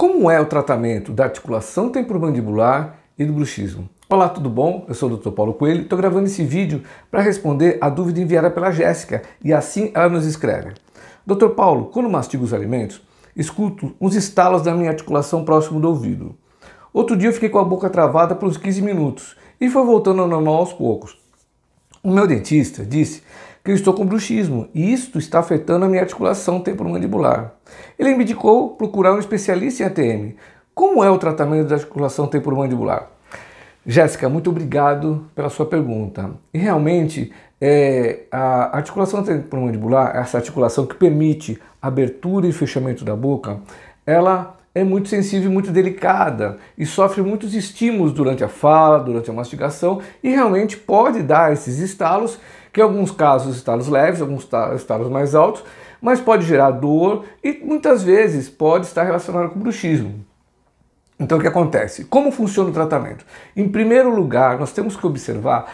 Como é o tratamento da articulação temporomandibular e do bruxismo? Olá, tudo bom? Eu sou o Dr. Paulo Coelho. Estou gravando esse vídeo para responder a dúvida enviada pela Jéssica e assim ela nos escreve: Dr. Paulo, quando mastigo os alimentos, escuto uns estalos da minha articulação próximo do ouvido. Outro dia eu fiquei com a boca travada por uns 15 minutos e foi voltando ao normal aos poucos. O meu dentista disse que eu estou com bruxismo e isto está afetando a minha articulação temporomandibular. Ele me indicou procurar um especialista em ATM. Como é o tratamento da articulação temporomandibular? Jéssica, muito obrigado pela sua pergunta. E realmente, é, a articulação temporomandibular, essa articulação que permite abertura e fechamento da boca, ela é muito sensível, e muito delicada e sofre muitos estímulos durante a fala, durante a mastigação e realmente pode dar esses estalos que em alguns casos estalos leves, alguns estalos mais altos, mas pode gerar dor e muitas vezes pode estar relacionado com bruxismo. Então o que acontece? Como funciona o tratamento? Em primeiro lugar, nós temos que observar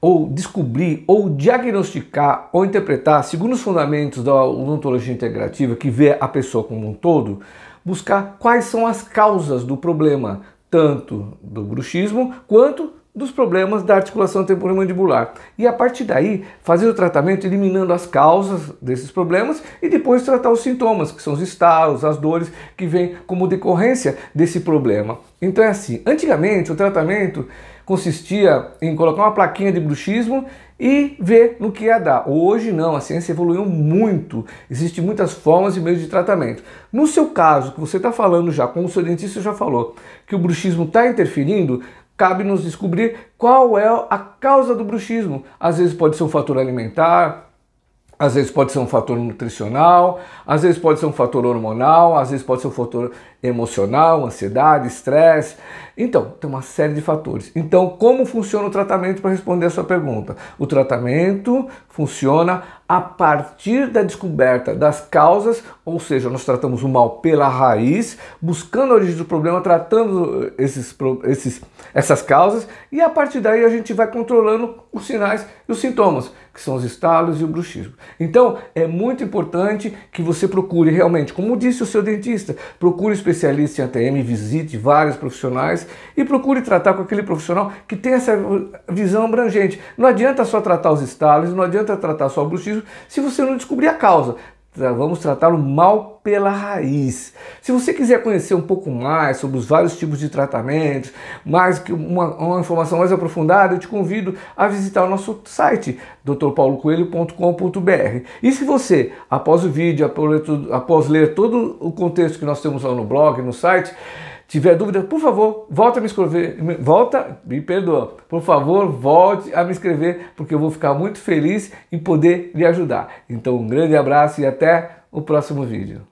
ou descobrir ou diagnosticar ou interpretar, segundo os fundamentos da odontologia integrativa, que vê a pessoa como um todo, buscar quais são as causas do problema, tanto do bruxismo quanto dos problemas da articulação temporomandibular. E a partir daí, fazer o tratamento eliminando as causas desses problemas e depois tratar os sintomas, que são os estalos, as dores que vêm como decorrência desse problema. Então é assim, antigamente o tratamento consistia em colocar uma plaquinha de bruxismo e ver no que ia dar. Hoje não, a ciência evoluiu muito, existem muitas formas e meios de tratamento. No seu caso, que você está falando já, como o seu dentista já falou, que o bruxismo está interferindo, cabe-nos descobrir qual é a causa do bruxismo. Às vezes pode ser um fator alimentar, às vezes pode ser um fator nutricional, às vezes pode ser um fator hormonal, às vezes pode ser um fator emocional, ansiedade, estresse. Então, tem uma série de fatores. Então, como funciona o tratamento para responder a sua pergunta? O tratamento funciona a partir da descoberta das causas, ou seja, nós tratamos o mal pela raiz, buscando a origem do problema, tratando eh, esses, esses, essas causas, e a partir daí a gente vai controlando os sinais e os sintomas, que são os estalos e o bruxismo. Então, é muito importante que você procure realmente, como disse o seu dentista, procure especialista em ATM, visite vários profissionais e procure tratar com aquele profissional que tem essa visão abrangente. Não adianta só tratar os estalos, não adianta tratar só o bruxismo, se você não descobrir a causa. Vamos tratar o mal pela raiz. Se você quiser conhecer um pouco mais sobre os vários tipos de tratamentos, mais que uma, uma informação mais aprofundada, eu te convido a visitar o nosso site drpaulocoelho.com.br. E se você, após o vídeo, após ler todo o contexto que nós temos lá no blog, no site, tiver dúvida, por favor, volta a me escrever, volta, me perdoa, por favor, volte a me escrever, porque eu vou ficar muito feliz em poder lhe ajudar. Então, um grande abraço e até o próximo vídeo.